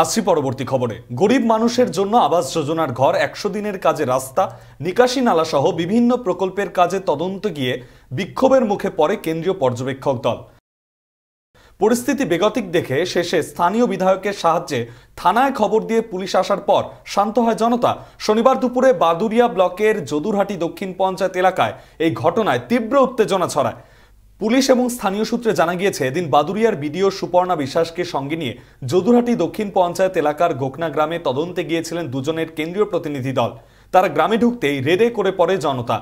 আসছি পরবর্তী খবরে গরিব মানুষের জন্য আবাস যোজনার ঘর একশো দিনের কাজে রাস্তা নিকাশি নালাসহ বিভিন্ন প্রকল্পের কাজে তদন্ত গিয়ে বিক্ষোভের মুখে পড়ে কেন্দ্রীয় পর্যবেক্ষক দল পরিস্থিতি বেগতিক দেখে শেষে স্থানীয় বিধায়কের সাহায্যে থানায় খবর দিয়ে পুলিশ আসার পর শান্ত হয় জনতা শনিবার দুপুরে বাদুরিয়া ব্লকের যদুরহাটি দক্ষিণ পঞ্চায়েত এলাকায় এই ঘটনায় তীব্র উত্তেজনা ছড়ায় পুলিশ এবং স্থানীয় সূত্রে জানা গিয়েছে এদিন বাদুরিয়ার বিডিও সুপর্ণা বিশ্বাসকে সঙ্গে নিয়ে যদুরহাটি দক্ষিণ পঞ্চায়েত এলাকার গোকনা গ্রামে তদন্তে গিয়েছিলেন দুজনের কেন্দ্রীয় প্রতিনিধি দল তারা গ্রামে ঢুকতেই রেডে করে পড়ে জনতা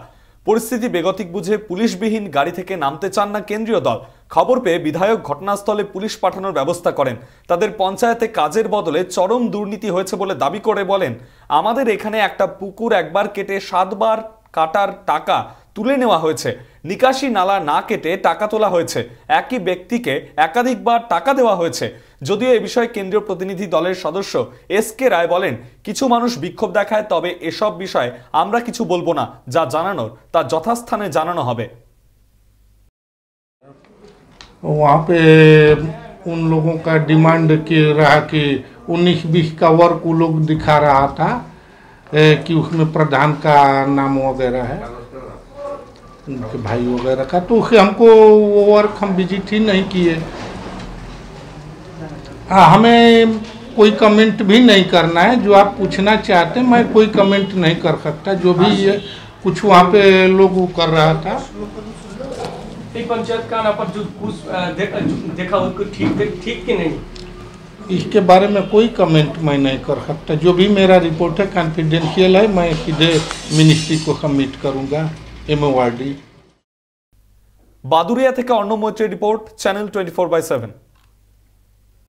পরিস্থিতি বেগতিক বুঝে পুলিশবিহীন গাড়ি থেকে নামতে চান না কেন্দ্রীয় দল খবর পেয়ে বিধায়ক ঘটনাস্থলে পুলিশ পাঠানোর ব্যবস্থা করেন তাদের পঞ্চায়েতে কাজের বদলে চরম দুর্নীতি হয়েছে বলে দাবি করে বলেন আমাদের এখানে একটা পুকুর একবার কেটে সাতবার কাটার টাকা তুলে নেওয়া হয়েছে নিকাশি নালা না কেটে টাকা তোলা হয়েছে একই ব্যক্তিকে একাধিকবার টাকা দেওয়া হয়েছে যদিও এ বিষয়ে কেন্দ্রীয় প্রতিনিধি দলের সদস্য এস কে রায় বলেন কিছু মানুষ বিক্ষোভ দেখায় তবে এসব বিষয়ে আমরা কিছু বলবো না যা জানানোর তা যথাস্থানে জানানো হবে वहाँ पे उन लोगों का কি की रहा कि 19 बीस उनके भाई वगैरह का तो हमको वो वर्क हम विजिट ही नहीं किए हाँ हमें कोई कमेंट भी नहीं करना है जो आप पूछना चाहते मैं कोई कमेंट नहीं कर सकता जो भी ये कुछ वहाँ पे लोग कर रहा था पंचायत का पर जो कुछ देखा देखा ठीक ठीक कि नहीं इसके बारे में कोई कमेंट मैं नहीं कर सकता जो भी मेरा रिपोर्ट है कॉन्फिडेंशियल है मैं सीधे मिनिस्ट्री को सबमिट करूँगा বাদুরিয়া থেকে অন্ন report channel twenty four by seven